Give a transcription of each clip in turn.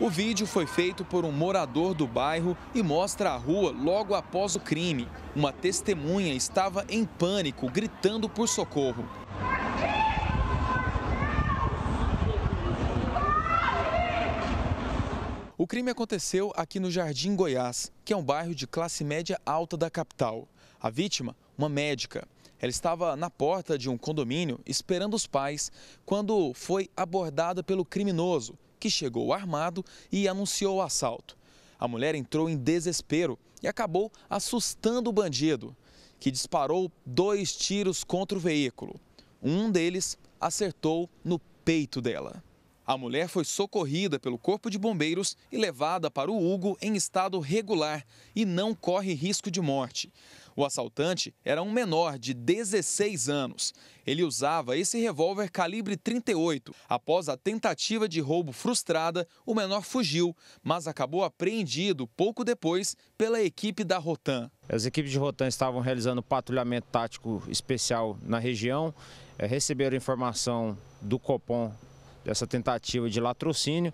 O vídeo foi feito por um morador do bairro e mostra a rua logo após o crime. Uma testemunha estava em pânico, gritando por socorro. O crime aconteceu aqui no Jardim Goiás, que é um bairro de classe média alta da capital. A vítima, uma médica. Ela estava na porta de um condomínio esperando os pais quando foi abordada pelo criminoso, que chegou armado e anunciou o assalto. A mulher entrou em desespero e acabou assustando o bandido, que disparou dois tiros contra o veículo. Um deles acertou no peito dela. A mulher foi socorrida pelo Corpo de Bombeiros e levada para o Hugo em estado regular e não corre risco de morte. O assaltante era um menor de 16 anos. Ele usava esse revólver calibre 38. Após a tentativa de roubo frustrada, o menor fugiu, mas acabou apreendido pouco depois pela equipe da Rotan. As equipes de Rotan estavam realizando patrulhamento tático especial na região, eh, receberam informação do Copom dessa tentativa de latrocínio,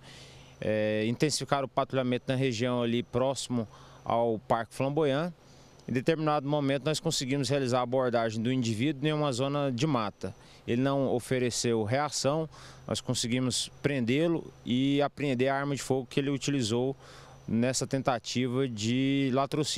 eh, intensificaram o patrulhamento na região ali próximo ao Parque Flamboyant em determinado momento, nós conseguimos realizar a abordagem do indivíduo em uma zona de mata. Ele não ofereceu reação, nós conseguimos prendê-lo e apreender a arma de fogo que ele utilizou nessa tentativa de latrocínio.